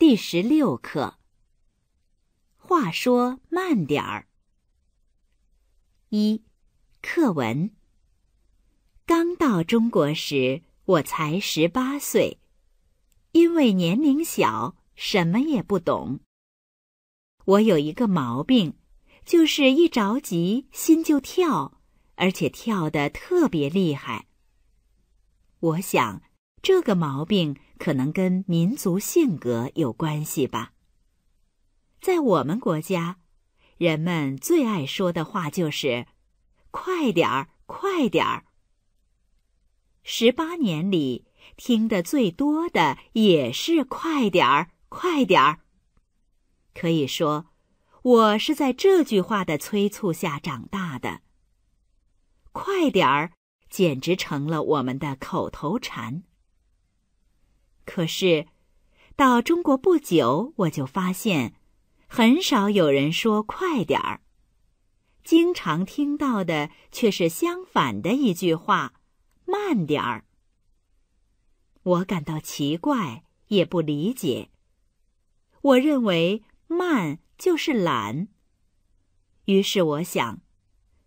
第十六课。话说慢点儿。一，课文。刚到中国时，我才十八岁，因为年龄小，什么也不懂。我有一个毛病，就是一着急心就跳，而且跳得特别厉害。我想，这个毛病。可能跟民族性格有关系吧。在我们国家，人们最爱说的话就是“快点儿，快点儿”。十八年里，听得最多的也是“快点儿，快点儿”。可以说，我是在这句话的催促下长大的。“快点儿”简直成了我们的口头禅。可是，到中国不久，我就发现，很少有人说“快点儿”，经常听到的却是相反的一句话：“慢点儿。”我感到奇怪，也不理解。我认为“慢”就是懒。于是我想，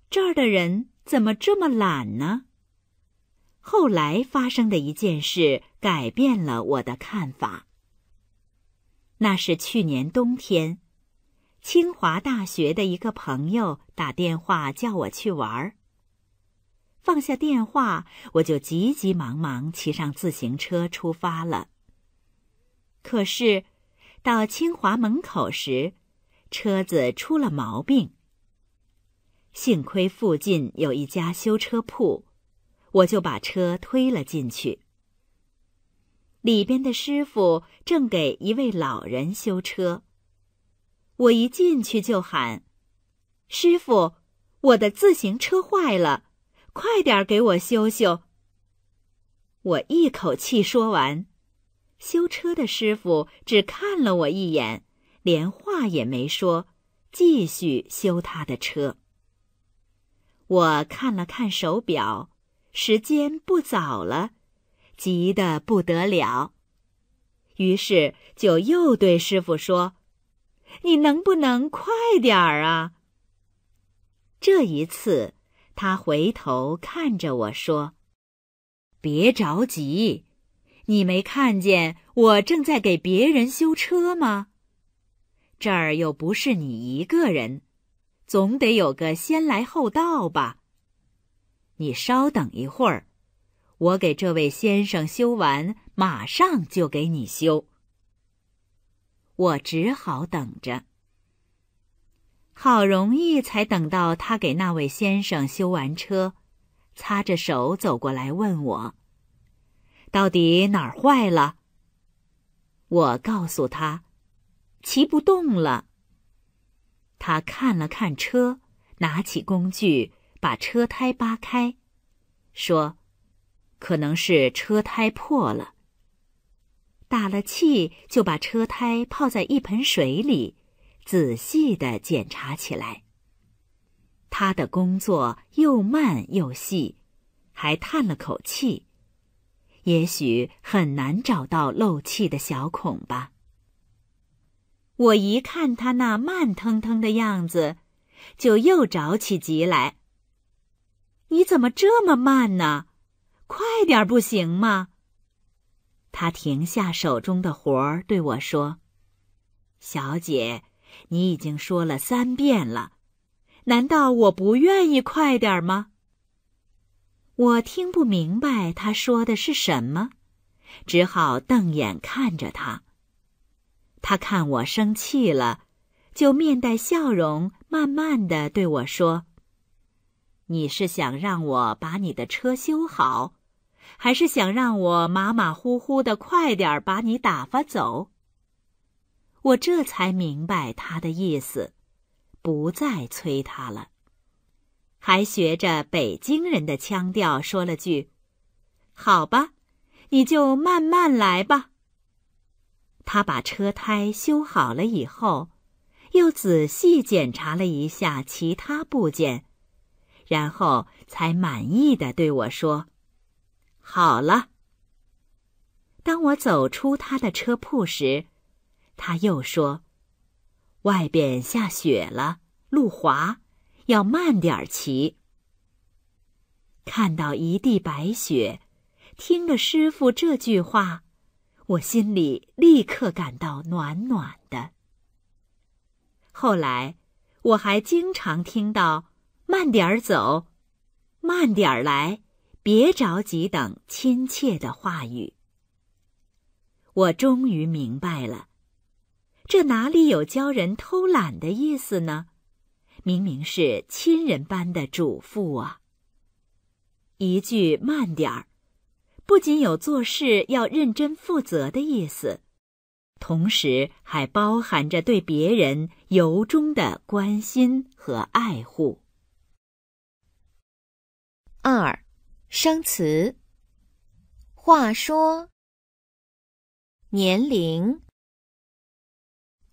这儿的人怎么这么懒呢？后来发生的一件事。改变了我的看法。那是去年冬天，清华大学的一个朋友打电话叫我去玩儿。放下电话，我就急急忙忙骑上自行车出发了。可是，到清华门口时，车子出了毛病。幸亏附近有一家修车铺，我就把车推了进去。里边的师傅正给一位老人修车。我一进去就喊：“师傅，我的自行车坏了，快点给我修修。”我一口气说完，修车的师傅只看了我一眼，连话也没说，继续修他的车。我看了看手表，时间不早了。急得不得了，于是就又对师傅说：“你能不能快点儿啊？”这一次，他回头看着我说：“别着急，你没看见我正在给别人修车吗？这儿又不是你一个人，总得有个先来后到吧。你稍等一会儿。”我给这位先生修完，马上就给你修。我只好等着。好容易才等到他给那位先生修完车，擦着手走过来问我：“到底哪儿坏了？”我告诉他：“骑不动了。”他看了看车，拿起工具把车胎扒开，说。可能是车胎破了。打了气，就把车胎泡在一盆水里，仔细的检查起来。他的工作又慢又细，还叹了口气：“也许很难找到漏气的小孔吧。”我一看他那慢腾腾的样子，就又着起急来：“你怎么这么慢呢？”快点，不行吗？他停下手中的活儿，对我说：“小姐，你已经说了三遍了，难道我不愿意快点吗？”我听不明白他说的是什么，只好瞪眼看着他。他看我生气了，就面带笑容，慢慢地对我说：“你是想让我把你的车修好？”还是想让我马马虎虎的快点儿把你打发走。我这才明白他的意思，不再催他了，还学着北京人的腔调说了句：“好吧，你就慢慢来吧。”他把车胎修好了以后，又仔细检查了一下其他部件，然后才满意的对我说。好了。当我走出他的车铺时，他又说：“外边下雪了，路滑，要慢点骑。”看到一地白雪，听了师傅这句话，我心里立刻感到暖暖的。后来，我还经常听到“慢点走，慢点来。”别着急，等亲切的话语。我终于明白了，这哪里有教人偷懒的意思呢？明明是亲人般的嘱咐啊！一句“慢点儿”，不仅有做事要认真负责的意思，同时还包含着对别人由衷的关心和爱护。二。生词。话说。年龄。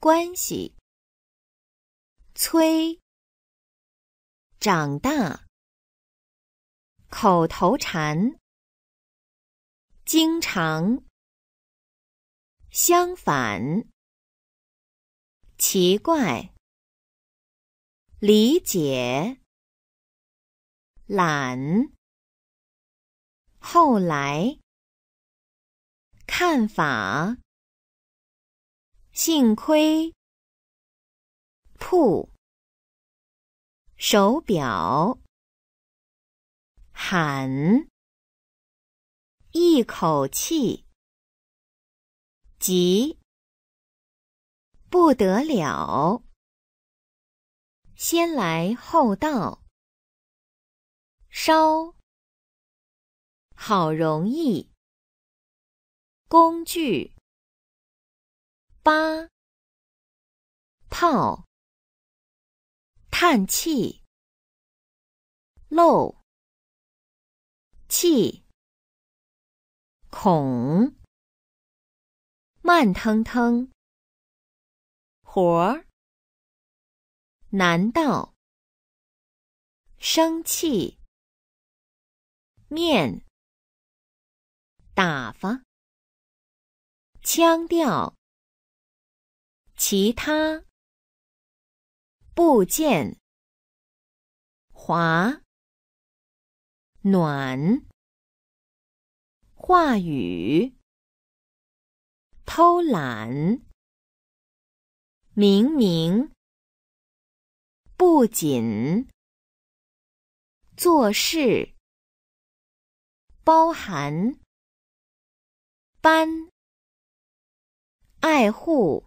关系。催。长大。口头禅。经常。相反。奇怪。理解。懒。后来，看法，幸亏，铺手表，喊一口气，急不得了，先来后到，烧。好容易，工具，八，炮，叹气，漏，气，孔，慢腾腾，活儿，难道，生气，面。打发，腔调，其他部件，滑，暖，话语，偷懒，明明，不仅，做事，包含。班，爱护。